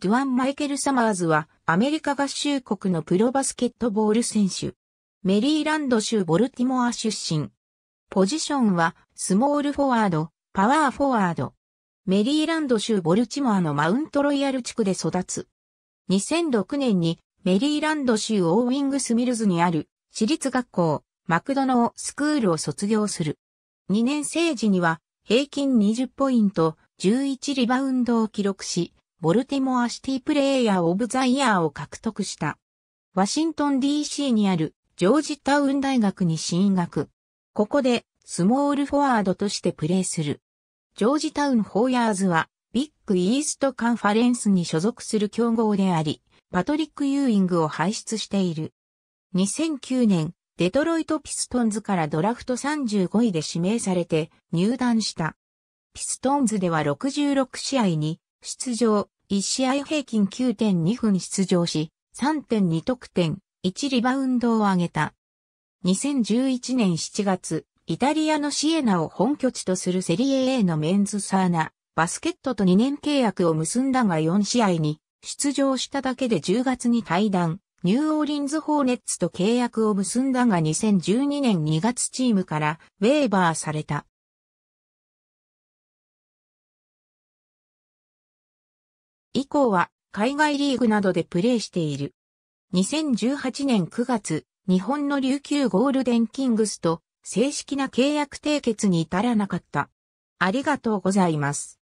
ドゥアン・マイケル・サマーズはアメリカ合衆国のプロバスケットボール選手。メリーランド州ボルティモア出身。ポジションはスモールフォワード、パワーフォワード。メリーランド州ボルチモアのマウントロイヤル地区で育つ。2006年にメリーランド州オーウィングスミルズにある私立学校マクドノースクールを卒業する。2年生時には平均20ポイント11リバウンドを記録し、ボルティモアシティプレイヤーオブザイヤーを獲得した。ワシントン DC にあるジョージタウン大学に進学。ここでスモールフォワードとしてプレーする。ジョージタウンホーヤーズはビッグイーストカンファレンスに所属する競合であり、パトリック・ユーイングを輩出している。2009年、デトロイト・ピストンズからドラフト35位で指名されて入団した。ピストンズでは66試合に出場、1試合平均9.2分出場し、3.2得点、1リバウンドを挙げた。2011年7月、イタリアのシエナを本拠地とするセリエ A のメンズサーナ、バスケットと2年契約を結んだが4試合に出場しただけで10月に退団、ニューオーリンズホーネッツと契約を結んだが2012年2月チームからウェーバーされた。以降は海外リーグなどでプレーしている。2018年9月、日本の琉球ゴールデンキングスと正式な契約締結に至らなかった。ありがとうございます。